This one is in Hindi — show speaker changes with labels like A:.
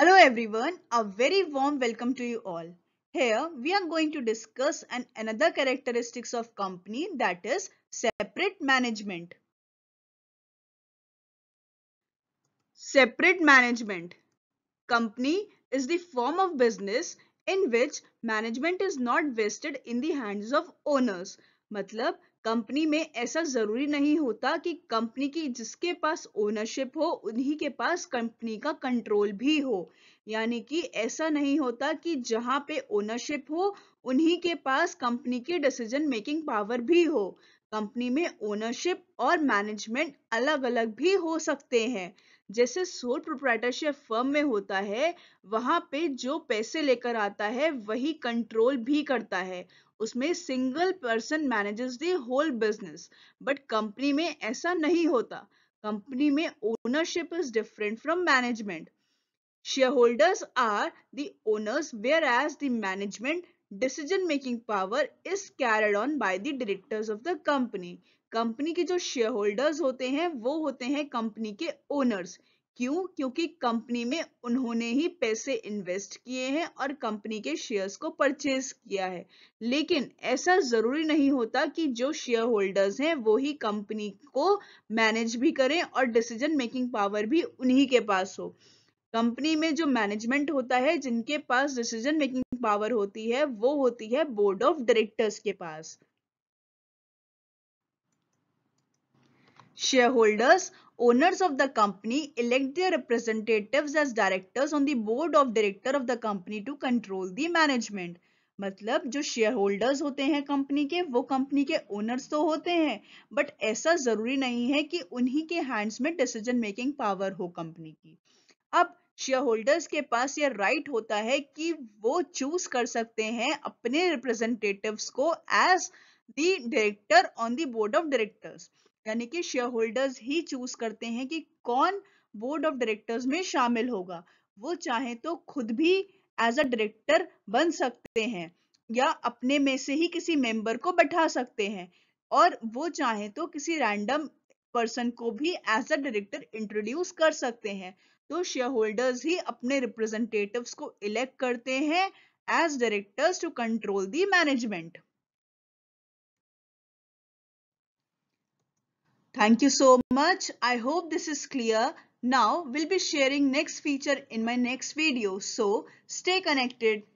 A: Hello everyone, a very warm welcome to you all. Here we are going to discuss an another characteristics of company that is separate management. Separate management. Company is the form of business in which management is not vested in the hands of owners. Company में ऐसा जरूरी नहीं होता कि कंपनी की जिसके पास ओनरशिप हो उन्हीं के पास कंपनी का कंट्रोल भी हो यानी कि ऐसा नहीं होता कि जहां पे ओनरशिप हो उन्हीं के पास कंपनी की डिसीजन मेकिंग पावर भी हो कंपनी में ओनरशिप और मैनेजमेंट अलग अलग भी हो सकते हैं जैसे सोल प्रोप्राइटरशिप फर्म में होता है वहाँ पे जो पैसे लेकर आता है वही कंट्रोल भी करता है उसमें single person manages the whole business but company में ऐसा नहीं होता कंपनी में ownership is different from management shareholders are the owners whereas the management decision making power is carried on by the directors of the company company के जो शेयर होल्डर्स होते हैं वो होते हैं कंपनी के ओनर्स क्यों क्योंकि कंपनी में उन्होंने ही पैसे इन्वेस्ट किए हैं और कंपनी के शेयर्स को परचेज किया है लेकिन ऐसा जरूरी नहीं होता कि जो शेयर होल्डर्स हैं वो ही कंपनी को मैनेज भी करें और डिसीजन मेकिंग पावर भी उन्हीं के पास हो कंपनी में जो मैनेजमेंट होता है जिनके पास डिसीजन मेकिंग पावर होती है वो होती है बोर्ड ऑफ डायरेक्टर्स के पास shareholders owners of the company elect their representative as directors on the board of director of the company to control the management मतलब जो शेयर होल्डर्स होते हैं कंपनी के वो कंपनी के ओनर्स तो होते हैं बट ऐसा जरूरी नहीं है कि उन्हीं के हैंड्स में डिसीजन मेकिंग पावर हो कंपनी की अब शेयर होल्डर्स के पास ये राइट right होता है कि वो चूज कर सकते हैं अपने रिप्रेजेंटेटिव्स को as the director on the board of directors यानी कि शेयर होल्डर्स ही चूज करते हैं कि कौन बोर्ड ऑफ डायरेक्टर्स में शामिल होगा वो चाहे तो खुद भी एज अ डायरेक्टर बन सकते हैं या अपने में से ही किसी मेंबर को बैठा सकते हैं और वो चाहे तो किसी रैंडम पर्सन को भी एज अ डायरेक्टर इंट्रोड्यूस कर सकते हैं तो शेयर होल्डर्स ही अपने रिप्रेजेंटेटिव को इलेक्ट करते हैं as directors to control the management thank you so much I hope this is clear now will be sharing next feature in my next video so stay connected